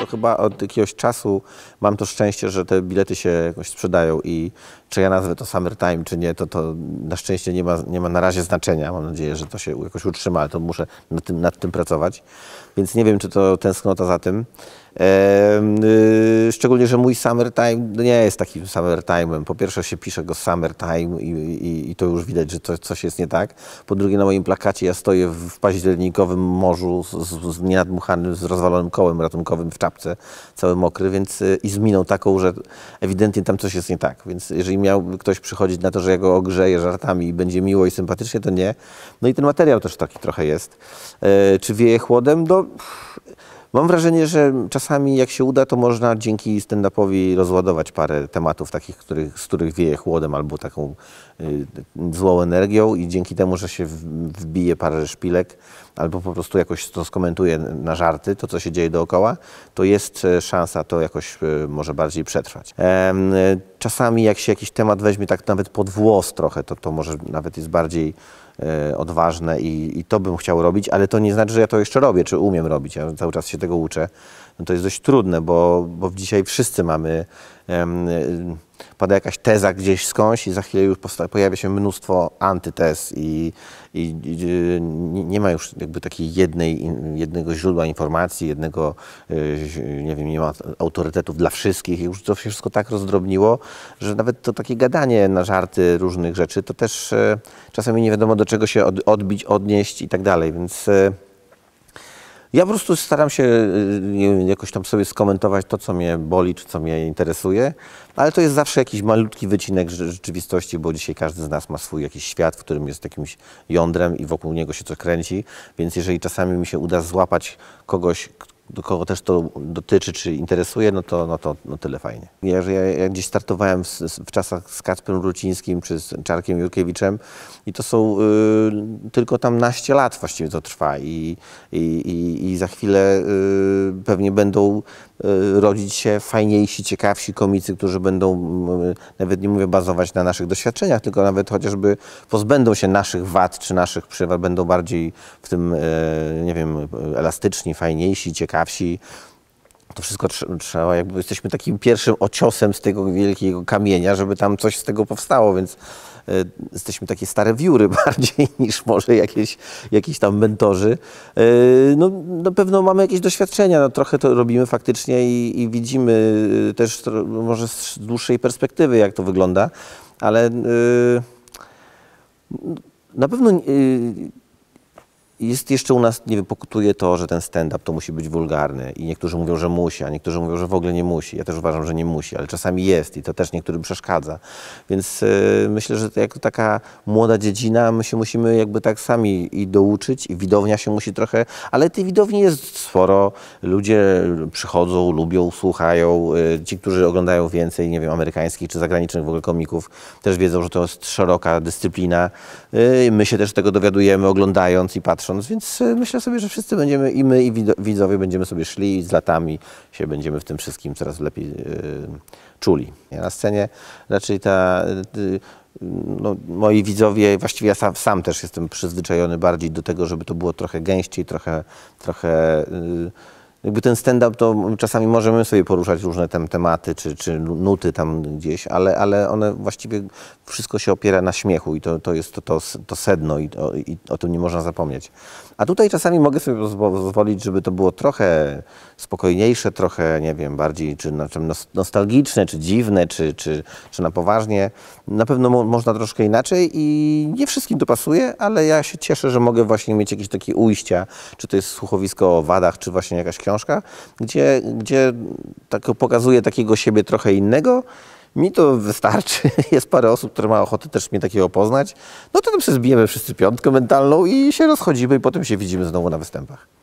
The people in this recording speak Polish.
To chyba od jakiegoś czasu mam to szczęście, że te bilety się jakoś sprzedają i czy ja nazwę to summertime, czy nie, to, to na szczęście nie ma, nie ma na razie znaczenia. Mam nadzieję, że to się jakoś utrzyma, ale to muszę nad tym, nad tym pracować. Więc nie wiem, czy to tęsknota za tym. Yy, szczególnie, że mój summertime nie jest takim Timeem. Po pierwsze się pisze go summertime i, i, i to już widać, że to, coś jest nie tak. Po drugie na moim plakacie ja stoję w październikowym morzu z, z, nienadmuchanym, z rozwalonym kołem ratunkowym w czapce, cały mokry, więc y, i z miną taką, że ewidentnie tam coś jest nie tak. Więc jeżeli miał miałby ktoś przychodzić na to, że ja go ogrzeję żartami i będzie miło i sympatycznie, to nie. No i ten materiał też taki trochę jest. E, czy wieje chłodem? Do... No, mam wrażenie, że czasami jak się uda, to można dzięki stand-upowi rozładować parę tematów takich, których, z których wieje chłodem albo taką y, złą energią i dzięki temu, że się wbije parę szpilek, albo po prostu jakoś to skomentuje na żarty, to co się dzieje dookoła, to jest e, szansa to jakoś e, może bardziej przetrwać. E, czasami jak się jakiś temat weźmie tak nawet pod włos trochę, to, to może nawet jest bardziej odważne i, i, to bym chciał robić, ale to nie znaczy, że ja to jeszcze robię, czy umiem robić. Ja cały czas się tego uczę. No to jest dość trudne, bo, bo dzisiaj wszyscy mamy. Em, pada jakaś teza gdzieś skądś i za chwilę już pojawia się mnóstwo antytez i, i, i nie ma już jakby takiej jednej, jednego źródła informacji, jednego, y, nie wiem, nie ma autorytetów dla wszystkich i już to się wszystko tak rozdrobniło, że nawet to takie gadanie na żarty różnych rzeczy, to też y, czasami nie wiadomo do czego się odbić, odnieść i tak dalej, więc... Y, ja po prostu staram się y, jakoś tam sobie skomentować to, co mnie boli, czy co mnie interesuje, ale to jest zawsze jakiś malutki wycinek rzeczywistości, bo dzisiaj każdy z nas ma swój jakiś świat, w którym jest jakimś jądrem i wokół niego się co kręci, więc jeżeli czasami mi się uda złapać kogoś, kogo też to dotyczy czy interesuje, no to, no to no tyle fajnie. Ja, ja, ja gdzieś startowałem w, w, czasach z Kacprem Rucińskim czy z Czarkiem Jurkiewiczem i to są y, tylko tam naście lat właściwie to trwa i, i, i, i za chwilę y, pewnie będą y, rodzić się fajniejsi, ciekawsi komicy, którzy będą, y, nawet nie mówię bazować na naszych doświadczeniach, tylko nawet chociażby pozbędą się naszych wad czy naszych przywar, będą bardziej w tym, y, nie wiem, elastyczni, fajniejsi, ciekawi Polska wsi. To wszystko trzeba, jakby jesteśmy takim pierwszym ociosem z tego wielkiego kamienia, żeby tam coś z tego powstało, więc e, jesteśmy takie stare wióry bardziej niż może jakieś, jakieś tam mentorzy. E, no, na pewno mamy jakieś doświadczenia, no, trochę to robimy faktycznie i, i widzimy e, też może z dłuższej perspektywy, jak to wygląda, ale na pewno jest jeszcze u nas, nie wiem, pokutuje to, że ten stand-up to musi być wulgarny i niektórzy mówią, że musi, a niektórzy mówią, że w ogóle nie musi. Ja też uważam, że nie musi, ale czasami jest i to też niektórym przeszkadza. Więc y, myślę, że jako taka młoda dziedzina my się musimy jakby tak sami i douczyć i widownia się musi trochę, ale tej widowni jest sporo. Ludzie przychodzą, lubią, słuchają. Y, ci, którzy oglądają więcej, nie wiem, amerykańskich czy zagranicznych w ogóle komików, też wiedzą, że to jest szeroka dyscyplina. Yy, my się też tego dowiadujemy oglądając i patrząc patrząc, więc e, myślę sobie, że wszyscy będziemy i my, i widzowie będziemy sobie szli i z latami się będziemy w tym wszystkim coraz lepiej yy, czuli. Ja na scenie raczej ta. Yy, no, moi widzowie, właściwie ja sam, sam, też jestem przyzwyczajony bardziej do tego, żeby to było trochę gęściej, trochę, trochę yy, jakby ten stand-up to czasami możemy sobie poruszać różne tam tematy czy, czy nuty tam gdzieś, ale, ale one właściwie wszystko się opiera na śmiechu i to, to jest to, to, to sedno i, to, i o tym nie można zapomnieć. A tutaj czasami mogę sobie pozwolić, żeby to było trochę spokojniejsze, trochę, nie wiem, bardziej czy na czym nostalgiczne, czy dziwne, czy, czy, czy na poważnie. Na pewno mo można troszkę inaczej i nie wszystkim to pasuje, ale ja się cieszę, że mogę właśnie mieć jakieś takie ujścia, czy to jest słuchowisko o wadach, czy właśnie jakaś książka, gdzie, gdzie tak pokazuje takiego siebie trochę innego. Mi to wystarczy. Jest parę osób, które ma ochotę też mnie takiego poznać. No to, tam przezbijemy wszyscy piątkę mentalną i się rozchodzimy i potem się widzimy znowu na występach.